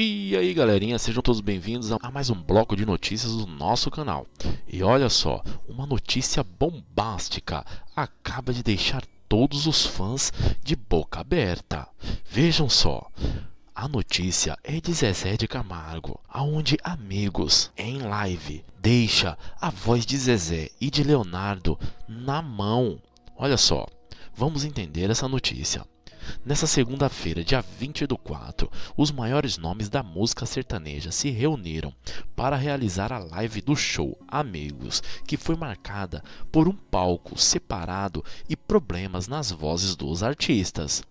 E aí galerinha, sejam todos bem-vindos a mais um bloco de notícias do nosso canal. E olha só, uma notícia bombástica acaba de deixar todos os fãs de boca aberta. Vejam só, a notícia é de Zezé de Camargo, aonde amigos em live deixa a voz de Zezé e de Leonardo na mão. Olha só, vamos entender essa notícia. Nessa segunda-feira, dia 20 do 4, os maiores nomes da música sertaneja se reuniram para realizar a live do show Amigos, que foi marcada por um palco separado e problemas nas vozes dos artistas.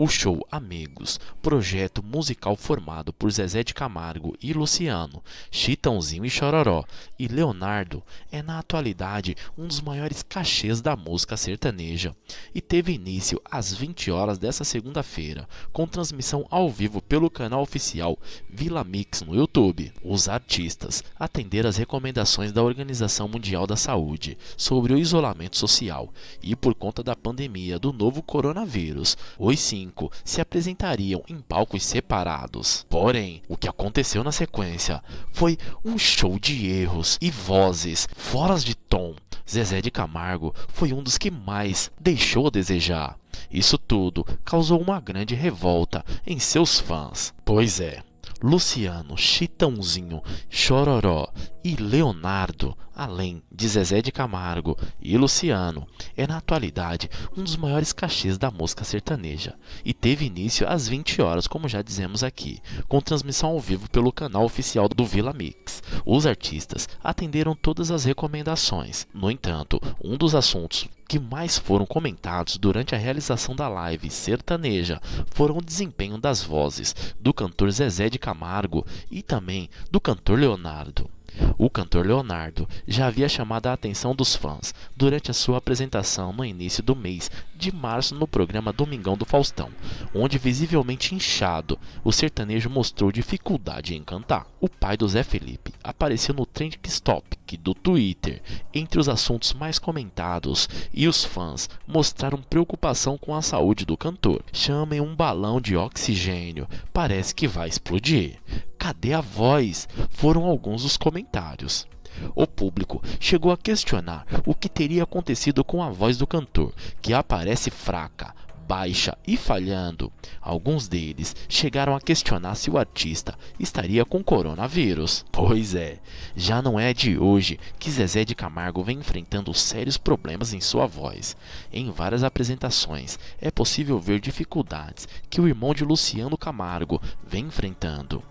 O show Amigos, projeto musical formado por Zezé de Camargo e Luciano, Chitãozinho e Chororó e Leonardo, é na atualidade um dos maiores cachês da música sertaneja e teve início às 20 horas desta segunda-feira, com transmissão ao vivo pelo canal oficial Vila Mix no YouTube. Os artistas atenderam as recomendações da Organização Mundial da Saúde sobre o isolamento social e por conta da pandemia do novo coronavírus. Os cinco se apresentariam em palcos separados. Porém, o que aconteceu na sequência foi um show de erros e vozes fora de tom. Zezé de Camargo foi um dos que mais deixou a desejar. Isso tudo causou uma grande revolta em seus fãs. Pois é, Luciano, Chitãozinho, Chororó e Leonardo, além de Zezé de Camargo e Luciano, é na atualidade um dos maiores cachês da música sertaneja e teve início às 20 horas, como já dizemos aqui, com transmissão ao vivo pelo canal oficial do Vila Mix. Os artistas atenderam todas as recomendações. No entanto, um dos assuntos que mais foram comentados durante a realização da live sertaneja foram o desempenho das vozes do cantor Zezé de Camargo e também do cantor Leonardo. O cantor Leonardo já havia chamado a atenção dos fãs durante a sua apresentação no início do mês de março no programa Domingão do Faustão, onde visivelmente inchado, o sertanejo mostrou dificuldade em cantar. O pai do Zé Felipe apareceu no trend topic do Twitter entre os assuntos mais comentados e os fãs mostraram preocupação com a saúde do cantor. Chamem um balão de oxigênio, parece que vai explodir Cadê a voz? Foram alguns dos comentários. O público chegou a questionar o que teria acontecido com a voz do cantor, que aparece fraca, baixa e falhando. Alguns deles chegaram a questionar se o artista estaria com coronavírus. Pois é, já não é de hoje que Zezé de Camargo vem enfrentando sérios problemas em sua voz. Em várias apresentações é possível ver dificuldades que o irmão de Luciano Camargo vem enfrentando.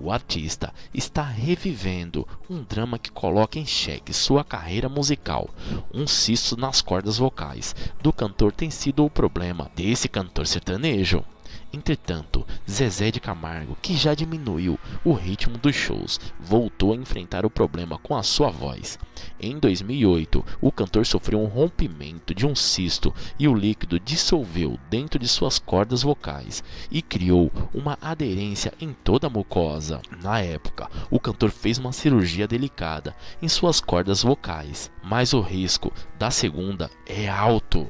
O artista está revivendo um drama que coloca em xeque sua carreira musical. Um cisto nas cordas vocais do cantor tem sido o problema desse cantor sertanejo. Entretanto, Zezé de Camargo, que já diminuiu o ritmo dos shows, voltou a enfrentar o problema com a sua voz. Em 2008, o cantor sofreu um rompimento de um cisto e o líquido dissolveu dentro de suas cordas vocais e criou uma aderência em toda a mucosa. Na época, o cantor fez uma cirurgia delicada em suas cordas vocais, mas o risco da segunda é alto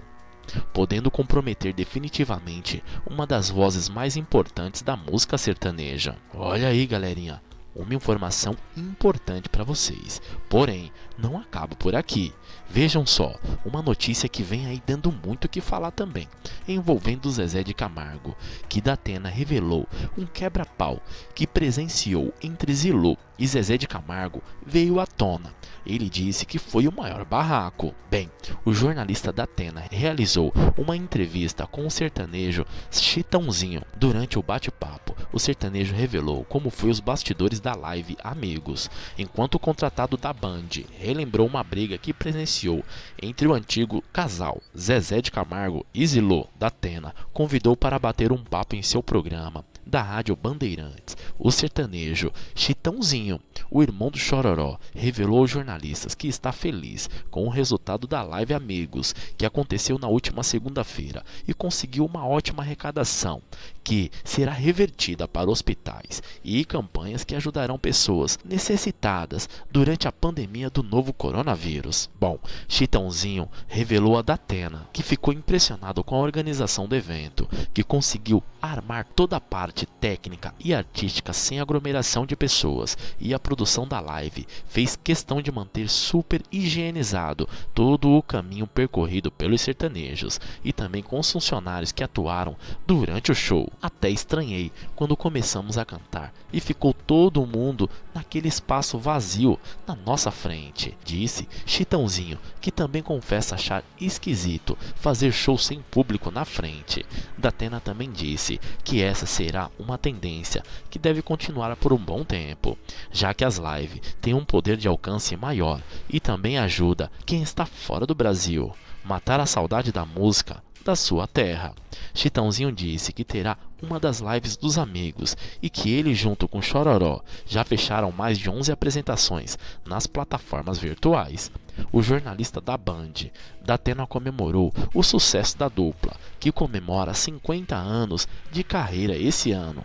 podendo comprometer definitivamente uma das vozes mais importantes da música sertaneja. Olha aí, galerinha, uma informação importante para vocês. Porém, não acaba por aqui. Vejam só, uma notícia que vem aí dando muito o que falar também, envolvendo o Zezé de Camargo, que Datena revelou um quebra-pau que presenciou entre Zilu e Zezé de Camargo veio à tona. Ele disse que foi o maior barraco. Bem, o jornalista da Atena realizou uma entrevista com o sertanejo Chitãozinho. Durante o bate-papo, o sertanejo revelou como foi os bastidores da live Amigos, enquanto o contratado da Band relembrou uma briga que presenciou entre o antigo casal Zezé de Camargo e Zilô da Atena, convidou para bater um papo em seu programa da Rádio Bandeirantes, o sertanejo Chitãozinho, o irmão do Chororó, revelou aos jornalistas que está feliz com o resultado da live Amigos, que aconteceu na última segunda-feira e conseguiu uma ótima arrecadação, que será revertida para hospitais e campanhas que ajudarão pessoas necessitadas durante a pandemia do novo coronavírus. Bom, Chitãozinho revelou a Datena, que ficou impressionado com a organização do evento, que conseguiu armar toda a parte parte técnica e artística sem aglomeração de pessoas e a produção da live fez questão de manter super higienizado todo o caminho percorrido pelos sertanejos e também com os funcionários que atuaram durante o show. Até estranhei quando começamos a cantar e ficou todo mundo naquele espaço vazio na nossa frente, disse Chitãozinho, que também confessa achar esquisito fazer show sem público na frente. Datena também disse que essa será uma tendência que deve continuar por um bom tempo, já que as lives têm um poder de alcance maior e também ajuda quem está fora do Brasil. Matar a saudade da música da sua terra. Chitãozinho disse que terá uma das lives dos amigos e que ele, junto com Chororó, já fecharam mais de 11 apresentações nas plataformas virtuais. O jornalista da Band, Datena, comemorou o sucesso da dupla, que comemora 50 anos de carreira esse ano.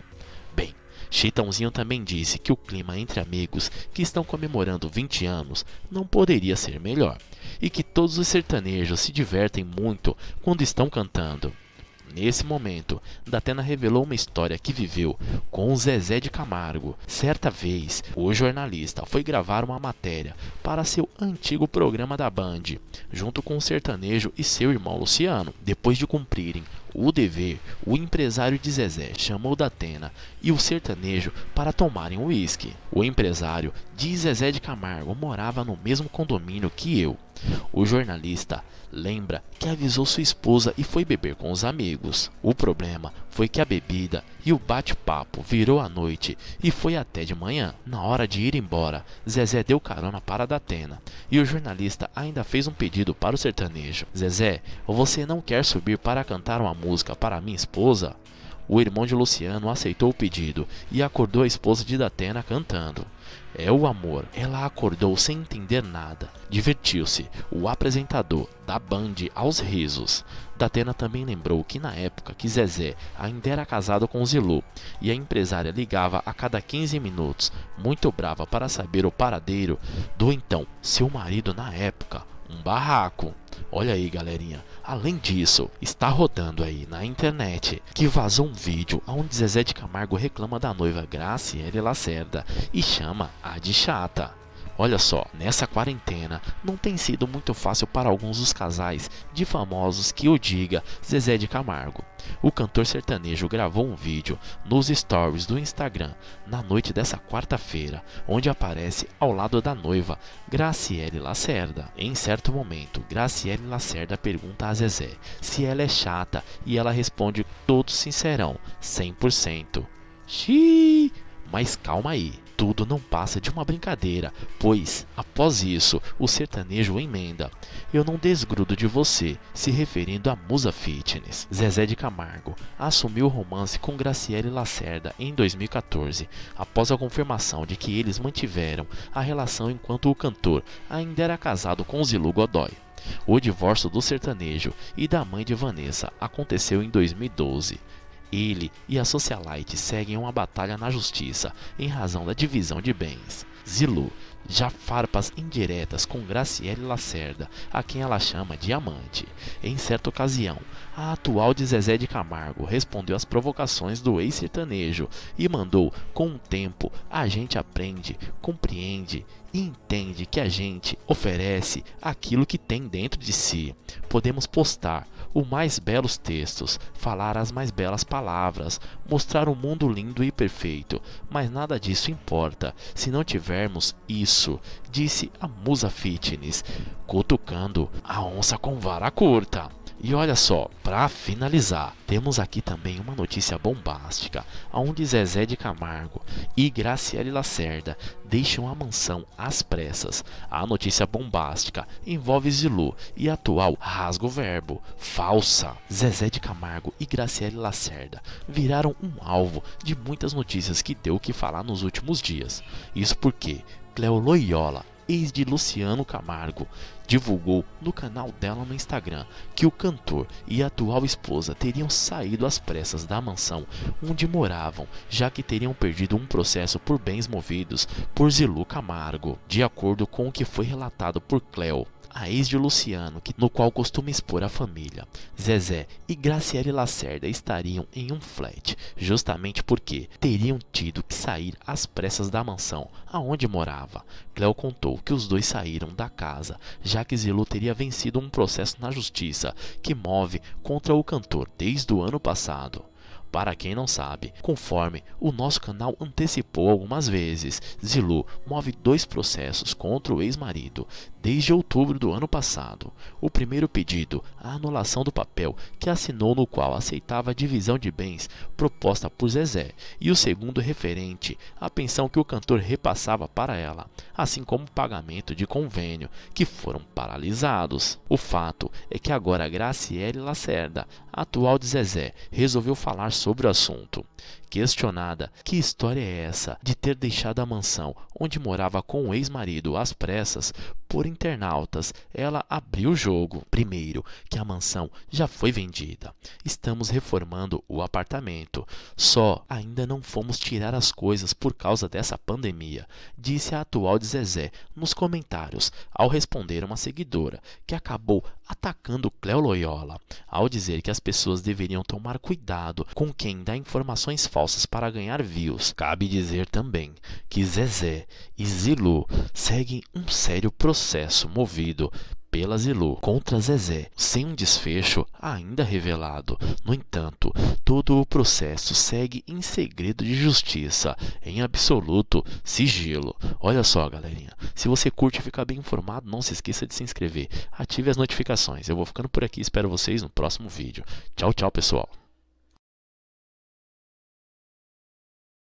Chitãozinho também disse que o clima entre amigos que estão comemorando 20 anos não poderia ser melhor e que todos os sertanejos se divertem muito quando estão cantando. Nesse momento, Datena revelou uma história que viveu com o Zezé de Camargo. Certa vez, o jornalista foi gravar uma matéria para seu antigo programa da Band, junto com o sertanejo e seu irmão Luciano. Depois de cumprirem o dever, o empresário de Zezé chamou Datena e o sertanejo para tomarem um uísque. O empresário de Zezé de Camargo morava no mesmo condomínio que eu. O jornalista lembra que avisou sua esposa e foi beber com os amigos. O problema foi que a bebida e o bate-papo virou à noite e foi até de manhã. Na hora de ir embora, Zezé deu carona para a Datena e o jornalista ainda fez um pedido para o sertanejo: Zezé, você não quer subir para cantar uma música para minha esposa? O irmão de Luciano aceitou o pedido e acordou a esposa de Datena cantando. É o amor. Ela acordou sem entender nada. Divertiu-se. O apresentador da Band aos risos. Datena também lembrou que na época que Zezé ainda era casado com Zilu e a empresária ligava a cada 15 minutos, muito brava para saber o paradeiro do então seu marido na época um barraco. Olha aí, galerinha. Além disso, está rodando aí na internet que vazou um vídeo onde Zezé de Camargo reclama da noiva Graciele Lacerda e chama a de chata. Olha só, nessa quarentena não tem sido muito fácil para alguns dos casais de famosos que o diga Zezé de Camargo. O cantor sertanejo gravou um vídeo nos stories do Instagram na noite dessa quarta-feira, onde aparece ao lado da noiva Graciele Lacerda. Em certo momento, Graciele Lacerda pergunta a Zezé se ela é chata e ela responde todo sincerão, 100%. Xiii, mas calma aí. Tudo não passa de uma brincadeira, pois, após isso, o sertanejo emenda: Eu não desgrudo de você, se referindo a musa fitness. Zezé de Camargo assumiu o romance com Graciele Lacerda em 2014, após a confirmação de que eles mantiveram a relação enquanto o cantor ainda era casado com Zilu Godoy. O divórcio do sertanejo e da mãe de Vanessa aconteceu em 2012. Ele e a Socialite seguem uma batalha na justiça em razão da divisão de bens. Zilu já farpas indiretas com Graciele Lacerda, a quem ela chama de amante. Em certa ocasião, a atual de Zezé de Camargo respondeu às provocações do ex-sertanejo e mandou, com o tempo, a gente aprende, compreende e entende que a gente oferece aquilo que tem dentro de si. Podemos postar, o mais belos textos, falar as mais belas palavras, mostrar um mundo lindo e perfeito, mas nada disso importa se não tivermos isso, disse a musa fitness, cutucando a onça com vara curta. E olha só, para finalizar, temos aqui também uma notícia bombástica, onde Zezé de Camargo e Graciele Lacerda deixam a mansão às pressas. A notícia bombástica envolve Zilu e atual rasga o verbo, falsa. Zezé de Camargo e Graciele Lacerda viraram um alvo de muitas notícias que deu o que falar nos últimos dias. Isso porque Cleo Loyola ex de Luciano Camargo, divulgou no canal dela no Instagram que o cantor e a atual esposa teriam saído às pressas da mansão onde moravam, já que teriam perdido um processo por bens movidos por Zilu Camargo, de acordo com o que foi relatado por Cleo a ex de Luciano, que, no qual costuma expor a família. Zezé e Graciele Lacerda estariam em um flat, justamente porque teriam tido que sair às pressas da mansão aonde morava. Cleo contou que os dois saíram da casa, já que Zilu teria vencido um processo na justiça que move contra o cantor desde o ano passado. Para quem não sabe, conforme o nosso canal antecipou algumas vezes, Zilu move dois processos contra o ex-marido, Desde outubro do ano passado, o primeiro pedido, a anulação do papel que assinou no qual aceitava a divisão de bens proposta por Zezé, e o segundo referente à pensão que o cantor repassava para ela, assim como o pagamento de convênio, que foram paralisados. O fato é que agora Graciele Lacerda, atual de Zezé, resolveu falar sobre o assunto. Questionada, que história é essa de ter deixado a mansão onde morava com o ex-marido às pressas por internautas, ela abriu o jogo. Primeiro, que a mansão já foi vendida. Estamos reformando o apartamento. Só ainda não fomos tirar as coisas por causa dessa pandemia, disse a atual de Zezé nos comentários ao responder uma seguidora que acabou atacando Cléo Loyola ao dizer que as pessoas deveriam tomar cuidado com quem dá informações falsas para ganhar views. Cabe dizer também que Zezé e Zilu seguem um sério processo processo movido pela Zilu contra Zezé, sem um desfecho ainda revelado. No entanto, todo o processo segue em segredo de justiça, em absoluto sigilo. Olha só, galerinha, se você curte ficar bem informado, não se esqueça de se inscrever, ative as notificações. Eu vou ficando por aqui, espero vocês no próximo vídeo. Tchau, tchau, pessoal.